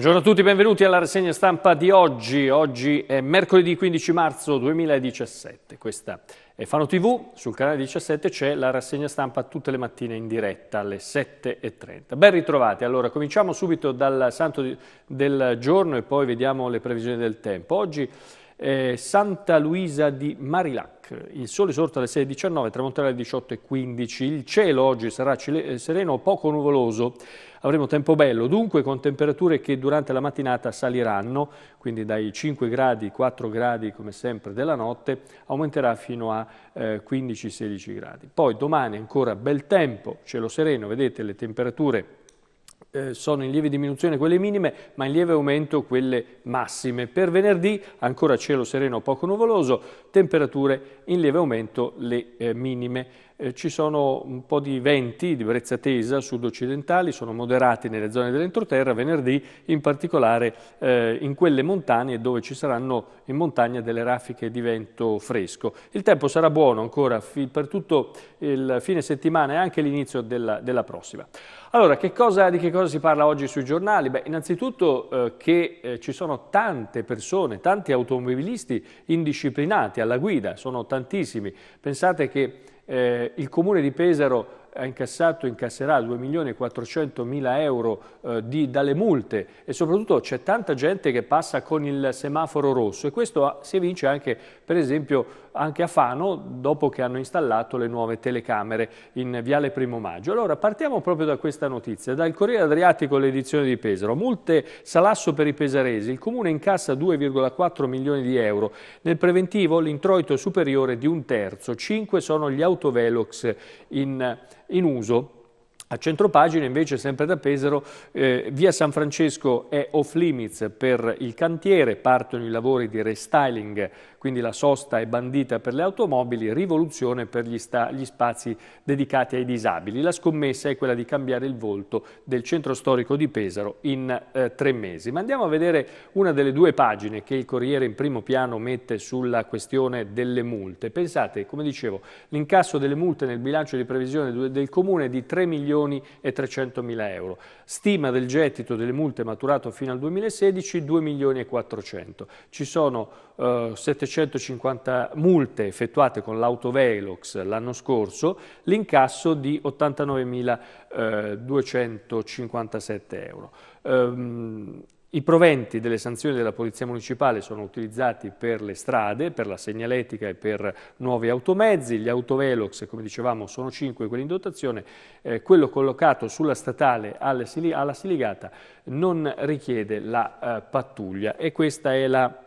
Buongiorno a tutti, benvenuti alla rassegna stampa di oggi. Oggi è mercoledì 15 marzo 2017. Questa è Fano TV, sul canale 17 c'è la rassegna stampa tutte le mattine in diretta alle 7.30. Ben ritrovati, allora cominciamo subito dal santo del giorno e poi vediamo le previsioni del tempo. Oggi eh, Santa Luisa di Marilac. Il sole sorta alle 6.19, tramonterà alle 18.15. Il cielo oggi sarà eh, sereno, poco nuvoloso. Avremo tempo bello, dunque con temperature che durante la mattinata saliranno, quindi dai 5 gradi, 4 gradi come sempre della notte, aumenterà fino a eh, 15-16 gradi. Poi domani ancora bel tempo, cielo sereno, vedete le temperature eh, sono in lieve diminuzione quelle minime, ma in lieve aumento quelle massime. Per venerdì ancora cielo sereno poco nuvoloso, temperature in lieve aumento le eh, minime. Eh, ci sono un po' di venti di brezza tesa sud-occidentali, sono moderati nelle zone dell'entroterra, venerdì in particolare eh, in quelle montagne dove ci saranno in montagna delle raffiche di vento fresco. Il tempo sarà buono ancora per tutto il fine settimana e anche l'inizio della, della, prossima. Allora, che cosa, di che cosa si parla oggi sui giornali? Beh, innanzitutto eh, che eh, ci sono tante persone, tanti automobilisti indisciplinati alla guida, sono tantissimi. Pensate che eh, il comune di Pesaro ha incassato, incasserà 2 milioni 2.400.000 euro eh, di, dalle multe e soprattutto c'è tanta gente che passa con il semaforo rosso e questo si evince anche per esempio anche a Fano dopo che hanno installato le nuove telecamere in Viale Primo Maggio. Allora partiamo proprio da questa notizia, dal Corriere Adriatico l'edizione di Pesaro, multe salasso per i pesaresi, il comune incassa 2,4 milioni di euro, nel preventivo l'introito è superiore di un terzo, 5 sono gli autovelox in Pesaro in uso. A centropagina invece, sempre da Pesaro, eh, via San Francesco è off limits per il cantiere, partono i lavori di restyling quindi la sosta è bandita per le automobili, rivoluzione per gli, gli spazi dedicati ai disabili. La scommessa è quella di cambiare il volto del centro storico di Pesaro in eh, tre mesi. Ma andiamo a vedere una delle due pagine che il Corriere in primo piano mette sulla questione delle multe. Pensate, come dicevo, l'incasso delle multe nel bilancio di previsione del Comune è di 3 milioni e 300 mila euro. Stima del gettito delle multe maturato fino al 2016 2 milioni e 400. Ci sono eh, 750 multe effettuate con l'autovelox l'anno scorso, l'incasso di 89.257 eh, euro. Ehm, i proventi delle sanzioni della Polizia Municipale sono utilizzati per le strade, per la segnaletica e per nuovi automezzi. Gli autovelox, come dicevamo, sono 5 quelli in dotazione. Eh, quello collocato sulla statale alla Siligata non richiede la eh, pattuglia e questa è la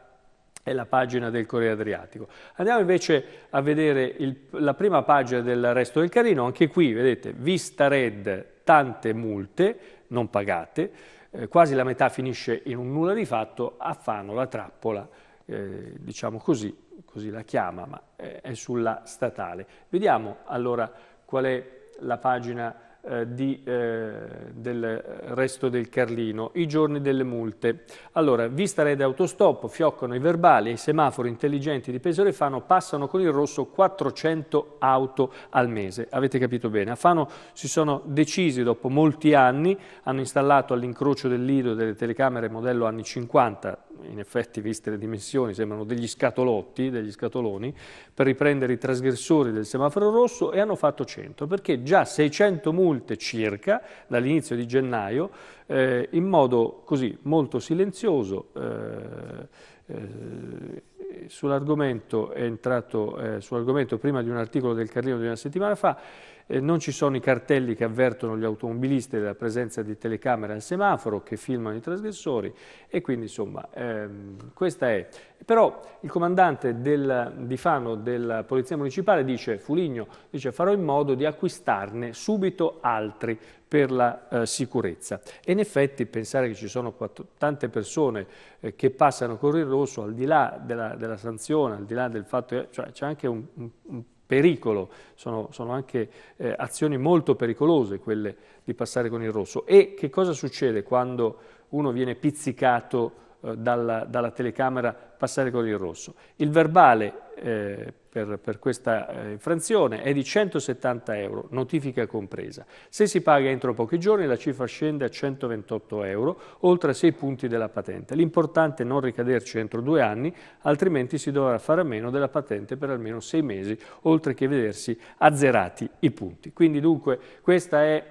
è la pagina del Corriere Adriatico. Andiamo invece a vedere il, la prima pagina del Resto del Carino, anche qui vedete Vista Red, tante multe non pagate, eh, quasi la metà finisce in un nulla di fatto, a Affano la trappola, eh, diciamo così, così la chiama, ma è sulla statale. Vediamo allora qual è la pagina eh, di, eh, del resto del Carlino, i giorni delle multe. Allora, vista red autostop, fioccano i verbali e i semafori intelligenti di e Fano passano con il rosso 400 auto al mese. Avete capito bene. A Fano si sono decisi dopo molti anni, hanno installato all'incrocio del Lido delle telecamere modello anni 50 in effetti viste le dimensioni sembrano degli scatolotti, degli scatoloni, per riprendere i trasgressori del semaforo rosso e hanno fatto 100, perché già 600 multe circa dall'inizio di gennaio, eh, in modo così molto silenzioso, eh, eh, sull'argomento è entrato, eh, sull'argomento prima di un articolo del Carlino di una settimana fa, eh, non ci sono i cartelli che avvertono gli automobilisti della presenza di telecamere al semaforo che filmano i trasgressori e quindi insomma ehm, questa è. Però il comandante del, di Fano della Polizia Municipale dice, Fuligno, dice farò in modo di acquistarne subito altri per la eh, sicurezza. E in effetti pensare che ci sono quattro, tante persone eh, che passano con il rosso, al di là della, della sanzione, al di là del fatto che eh, cioè, c'è anche un, un, un pericolo, sono, sono anche eh, azioni molto pericolose quelle di passare con il rosso. E che cosa succede quando uno viene pizzicato eh, dalla, dalla, telecamera passare con il rosso. Il verbale eh, per, per, questa eh, infrazione è di 170 euro, notifica compresa. Se si paga entro pochi giorni la cifra scende a 128 euro, oltre a 6 punti della patente. L'importante è non ricaderci entro due anni, altrimenti si dovrà fare a meno della patente per almeno 6 mesi, oltre che vedersi azzerati i punti. Quindi dunque questa è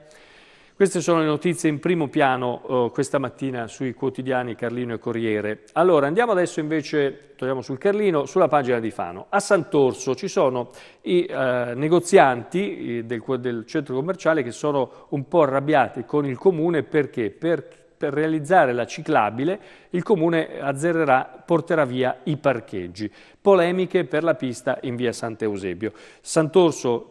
queste sono le notizie in primo piano eh, questa mattina sui quotidiani Carlino e Corriere. Allora andiamo adesso invece, torniamo sul Carlino, sulla pagina di Fano. A Sant'Orso ci sono i eh, negozianti eh, del, del centro commerciale che sono un po' arrabbiati con il comune perché? Perché per realizzare la ciclabile il comune azzererà, porterà via i parcheggi. Polemiche per la pista in via Sant'Eusebio. Sant'Orso,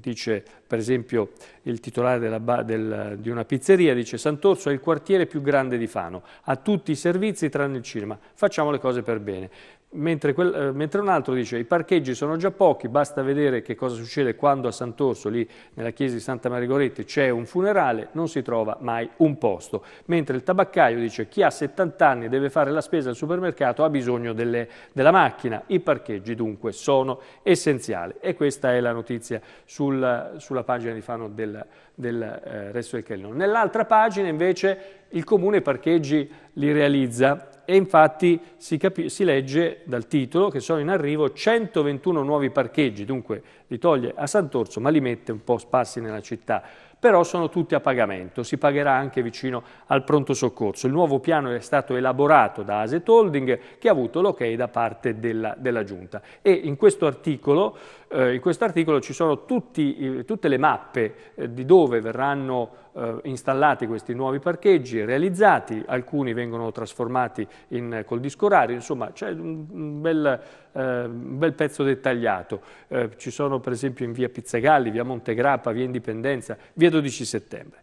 dice per esempio il titolare della, del, di una pizzeria, dice Sant'Orso è il quartiere più grande di Fano, ha tutti i servizi tranne il cinema, facciamo le cose per bene. Mentre, quel, eh, mentre, un altro dice i parcheggi sono già pochi, basta vedere che cosa succede quando a Sant'Orso, lì nella chiesa di Santa Margherita, c'è un funerale, non si trova mai un posto. Mentre il tabaccaio dice chi ha 70 anni e deve fare la spesa al supermercato ha bisogno delle, della macchina, i parcheggi dunque sono essenziali. E questa è la notizia sul, sulla pagina di Fano del, del eh, resto del Carlino. Nell'altra pagina invece il comune parcheggi li realizza e infatti si, si, legge dal titolo che sono in arrivo 121 nuovi parcheggi, dunque li toglie a Sant'Orso ma li mette un po' sparsi nella città, però sono tutti a pagamento, si pagherà anche vicino al pronto soccorso. Il nuovo piano è stato elaborato da Aset Holding che ha avuto l'ok da parte della, della, Giunta e in questo articolo, eh, in questo articolo ci sono tutti, tutte le mappe eh, di dove verranno eh, installati questi nuovi parcheggi, realizzati, alcuni vengono trasformati in, eh, col disco orario, insomma c'è un, un, bel, eh, un, bel, pezzo dettagliato. Eh, ci sono per esempio in via Pizzagalli, via Montegrappa, via Indipendenza, via 12 settembre.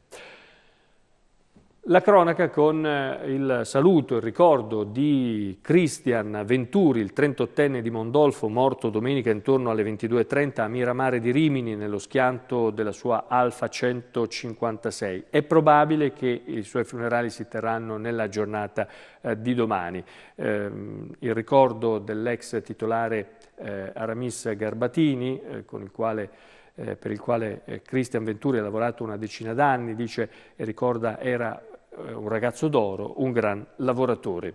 La cronaca con eh, il saluto il ricordo di Cristian Venturi, il 38enne di Mondolfo, morto domenica intorno alle 22.30 a Miramare di Rimini nello schianto della sua Alfa 156. È probabile che i suoi funerali si terranno nella giornata eh, di domani. Eh, il ricordo dell'ex titolare eh, Aramis Garbatini, eh, con il quale eh, per il quale Cristian Venturi ha lavorato una decina d'anni, dice e ricorda era eh, un ragazzo d'oro, un gran lavoratore.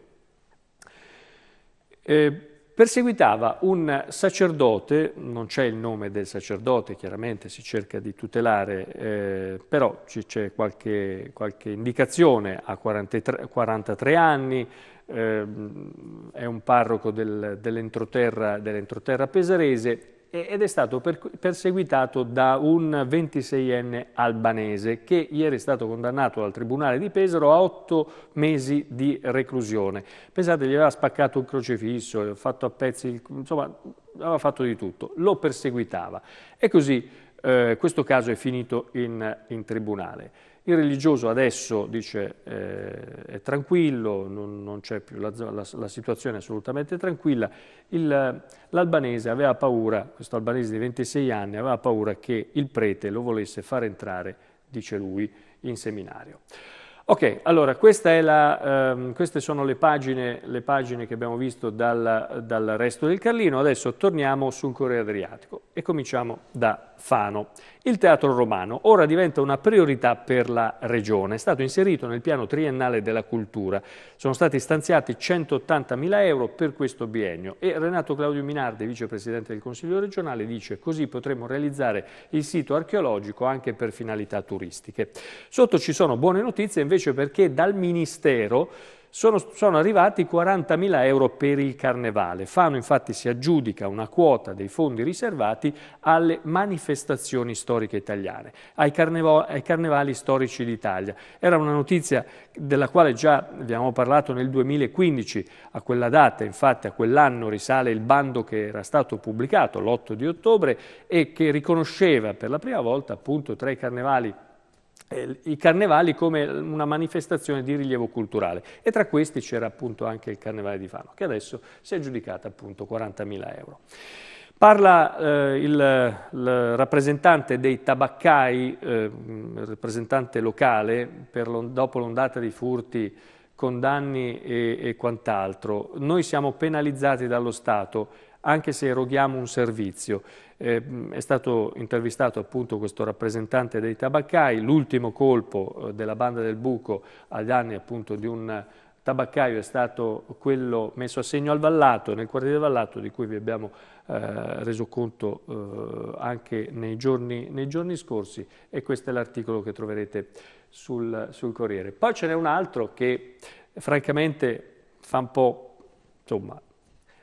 Eh, perseguitava un sacerdote, non c'è il nome del sacerdote, chiaramente si cerca di tutelare, eh, però c'è qualche, qualche, indicazione, ha 43, 43 anni, ehm, è un parroco del, dell'entroterra, dell'entroterra pesarese ed è stato perseguitato da un 26enne albanese che ieri è stato condannato dal Tribunale di Pesaro a otto mesi di reclusione. Pensate, gli aveva spaccato un crocifisso, aveva fatto a pezzi, insomma, aveva fatto di tutto, lo perseguitava. E così eh, questo caso è finito in, in tribunale. Il religioso adesso dice eh, è tranquillo, non, non più, la, la, la, situazione è assolutamente tranquilla. l'albanese aveva paura, questo albanese di 26 anni, aveva paura che il prete lo volesse far entrare, dice lui, in seminario. Ok, allora la, ehm, queste sono le pagine, le pagine, che abbiamo visto dal, dal resto del Carlino, adesso torniamo sul Corriere Adriatico e cominciamo da Fano. Il teatro romano ora diventa una priorità per la regione, è stato inserito nel piano triennale della cultura. Sono stati stanziati 180.000 euro per questo biennio e Renato Claudio Minardi, vicepresidente del Consiglio regionale, dice così potremo realizzare il sito archeologico anche per finalità turistiche. Sotto ci sono buone notizie invece perché dal Ministero sono, sono arrivati 40.000 euro per il carnevale. Fano infatti si aggiudica una quota dei fondi riservati alle manifestazioni storiche italiane, ai, ai carnevali storici d'Italia. Era una notizia della quale già abbiamo parlato nel 2015, a quella data infatti, a quell'anno risale il bando che era stato pubblicato l'8 di ottobre e che riconosceva per la prima volta appunto tra i carnevali eh, i carnevali come una manifestazione di rilievo culturale e tra questi c'era appunto anche il carnevale di Fano che adesso si è giudicata appunto 40.000 euro. Parla eh, il, il, rappresentante dei tabaccai, eh, rappresentante locale, dopo l'ondata di furti, condanni e, e quant'altro. Noi siamo penalizzati dallo Stato anche se eroghiamo un servizio eh, è stato intervistato appunto questo rappresentante dei tabaccai, l'ultimo colpo eh, della banda del buco ai danni appunto di un tabaccaio è stato quello messo a segno al Vallato, nel quartiere Vallato di cui vi abbiamo eh, reso conto eh, anche nei giorni, nei giorni, scorsi e questo è l'articolo che troverete sul, sul Corriere. Poi ce n'è un altro che francamente fa un po' insomma,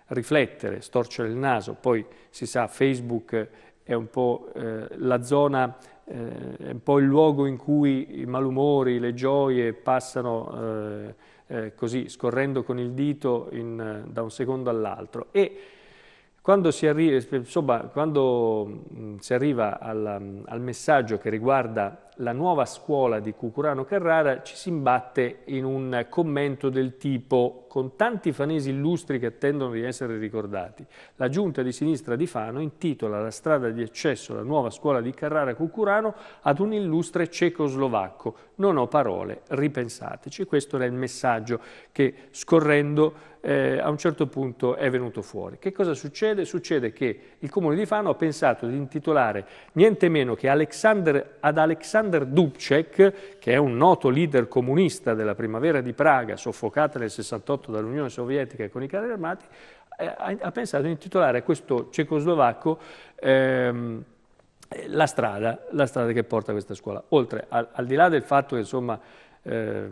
riflettere, storcere il naso, poi si sa Facebook è un po' eh, la zona, eh, è un po' il luogo in cui i malumori, le gioie passano eh, eh così, scorrendo con il dito in, da un secondo all'altro. E quando si, arri insomma, quando, mm, si arriva al, al messaggio che riguarda la nuova scuola di Cucurano Carrara ci si imbatte in un commento del tipo con tanti fanesi illustri che attendono di essere ricordati. La giunta di sinistra di Fano intitola la strada di accesso alla nuova scuola di Carrara Cucurano ad un illustre cecoslovacco. Non ho parole, ripensateci. Questo era il messaggio che scorrendo eh, a un certo punto è venuto fuori. Che cosa succede? Succede che il comune di Fano ha pensato di intitolare niente meno che Alexander, ad Alexander Alexander Dubček, che è un noto leader comunista della primavera di Praga, soffocata nel 68 dall'Unione Sovietica con i carri armati, eh, ha pensato di intitolare a questo cecoslovacco ehm, la, strada, la strada, che porta a questa scuola. Oltre, al, al di là del fatto che insomma, eh,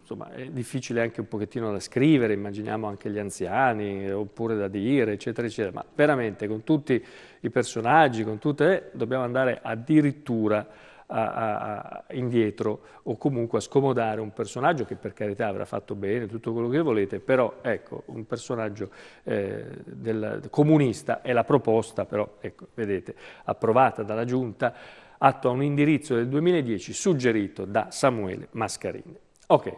insomma, è difficile anche un pochettino da scrivere, immaginiamo anche gli anziani, oppure da dire, eccetera, eccetera, ma veramente con tutti i personaggi, con tutte, dobbiamo andare addirittura a, a, indietro o comunque a scomodare un personaggio che per carità avrà fatto bene, tutto quello che volete, però ecco, un personaggio eh, del, comunista è la proposta, però ecco, vedete, approvata dalla Giunta, atto a un indirizzo del 2010 suggerito da Samuele Mascarini. Okay.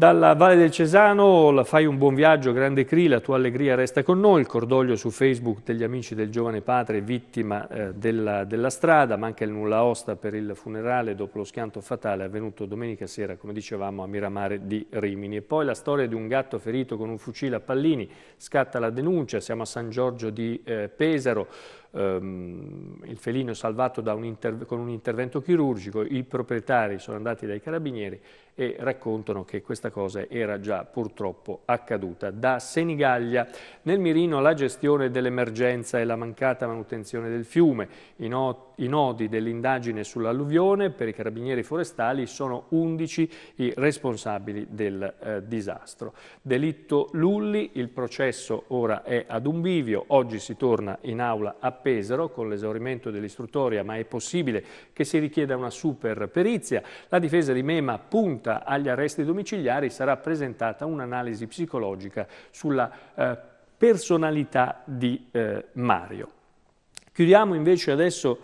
Dalla Valle del Cesano fai un buon viaggio, grande CRI, la tua allegria resta con noi, il cordoglio su Facebook degli amici del giovane padre vittima eh, della, della, strada, manca il nulla osta per il funerale dopo lo schianto fatale avvenuto domenica sera, come dicevamo, a Miramare di Rimini. E poi la storia di un gatto ferito con un fucile a pallini, scatta la denuncia, siamo a San Giorgio di eh, Pesaro, ehm, il felino è salvato un con un intervento chirurgico, i proprietari sono andati dai carabinieri e raccontano che questa cosa era già purtroppo accaduta. Da Senigallia, nel mirino la gestione dell'emergenza e la mancata manutenzione del fiume, i, no i nodi dell'indagine sull'alluvione per i carabinieri forestali sono 11 i responsabili del eh, disastro. Delitto Lulli, il processo ora è ad un bivio, oggi si torna in aula a Pesaro con l'esaurimento dell'istruttoria, ma è possibile che si richieda una super perizia. La difesa di Mema punta agli arresti domiciliari, sarà presentata un'analisi psicologica sulla eh, personalità di eh, Mario. Chiudiamo invece adesso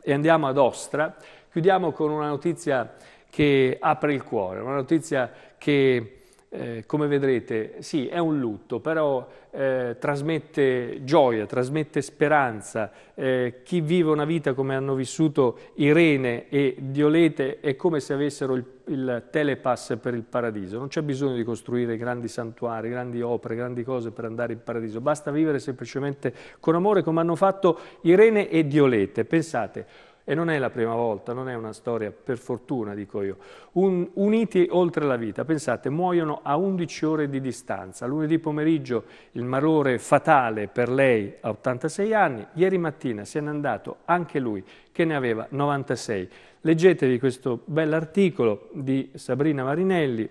e andiamo ad Ostra, chiudiamo con una notizia che apre il cuore, una notizia che eh, come vedrete, sì, è un lutto, però eh, trasmette gioia, trasmette speranza. Eh, chi vive una vita come hanno vissuto Irene e Diolete è come se avessero il, il telepass per il paradiso. Non c'è bisogno di costruire grandi santuari, grandi opere, grandi cose per andare in paradiso. Basta vivere semplicemente con amore come hanno fatto Irene e Diolete. Pensate, e non è la prima volta, non è una storia, per fortuna dico io. Un, uniti oltre la vita, pensate, muoiono a 11 ore di distanza. Lunedì pomeriggio il malore fatale per lei a 86 anni, ieri mattina se n'è andato anche lui che ne aveva 96. Leggetevi questo bell'articolo di Sabrina Marinelli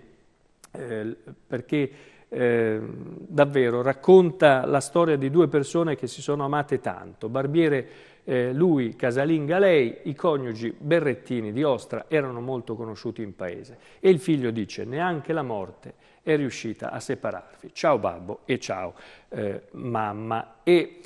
eh, perché Ehm, davvero racconta la storia di due persone che si sono amate tanto. Barbiere eh, lui, casalinga lei, i coniugi Berrettini di Ostra erano molto conosciuti in paese. E il figlio dice, neanche la morte è riuscita a separarvi. Ciao babbo e ciao eh, mamma. E,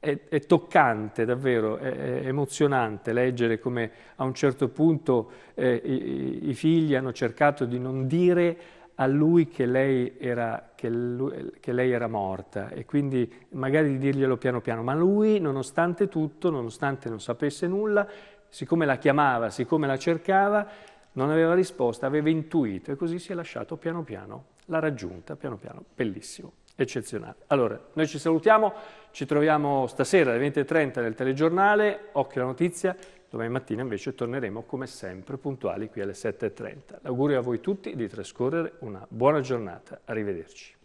eh, è, toccante, davvero, è, emozionante leggere come a un certo punto eh, i, i figli hanno cercato di non dire a lui che lei, era, che, lui, che lei era morta e quindi magari dirglielo piano piano, ma lui nonostante tutto, nonostante non sapesse nulla, siccome la chiamava, siccome la cercava, non aveva risposta, aveva intuito e così si è lasciato piano piano, l'ha raggiunta piano piano, bellissimo, eccezionale. Allora, noi ci salutiamo. Ci troviamo stasera alle 20.30 nel telegiornale, occhio alla notizia, domani mattina invece torneremo come sempre puntuali qui alle 7.30. L'augurio a voi tutti di trascorrere una buona giornata, arrivederci.